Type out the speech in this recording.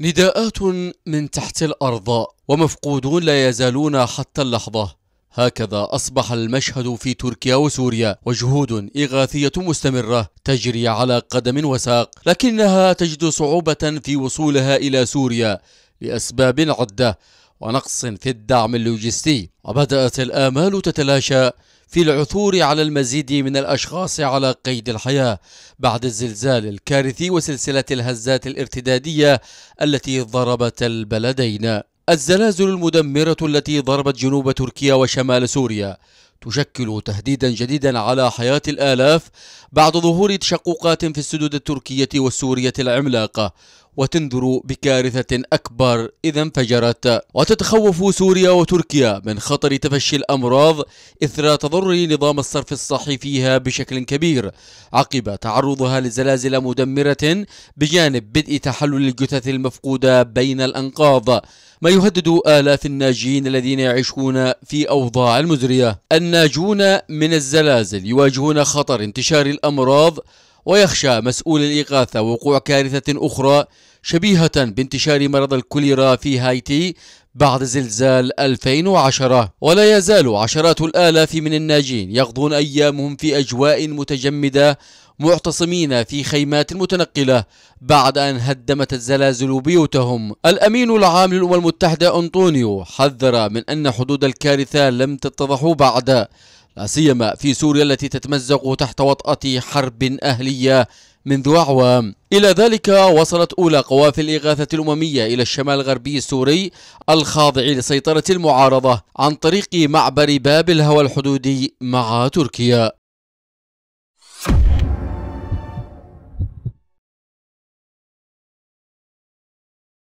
نداءات من تحت الأرض ومفقودون لا يزالون حتى اللحظة هكذا أصبح المشهد في تركيا وسوريا وجهود إغاثية مستمرة تجري على قدم وساق لكنها تجد صعوبة في وصولها إلى سوريا لأسباب عدة ونقص في الدعم اللوجستي وبدأت الآمال تتلاشى في العثور على المزيد من الأشخاص على قيد الحياة بعد الزلزال الكارثي وسلسلة الهزات الارتدادية التي ضربت البلدين الزلازل المدمرة التي ضربت جنوب تركيا وشمال سوريا تشكل تهديدا جديدا على حياة الآلاف بعد ظهور تشققات في السدود التركية والسورية العملاقة وتنذر بكارثة أكبر إذا انفجرت وتتخوف سوريا وتركيا من خطر تفشي الأمراض إثر تضرر نظام الصرف الصحي فيها بشكل كبير عقب تعرضها لزلازل مدمرة بجانب بدء تحلل الجثث المفقودة بين الأنقاض ما يهدد آلاف الناجين الذين يعيشون في أوضاع المزرية الناجون من الزلازل يواجهون خطر انتشار الأمراض ويخشى مسؤول الإغاثة وقوع كارثة أخرى شبيهة بانتشار مرض الكوليرا في هايتي بعد زلزال 2010 ولا يزال عشرات الآلاف من الناجين يقضون أيامهم في أجواء متجمدة معتصمين في خيمات متنقلة بعد أن هدمت الزلازل بيوتهم الأمين العام للأمم المتحدة أنطونيو حذر من أن حدود الكارثة لم تتضح بعد لا سيما في سوريا التي تتمزق تحت وطأة حرب أهلية منذ أعوام إلى ذلك وصلت أولى قوافل الإغاثة الأممية إلى الشمال الغربي السوري الخاضع لسيطرة المعارضة عن طريق معبر باب الهوى الحدودي مع تركيا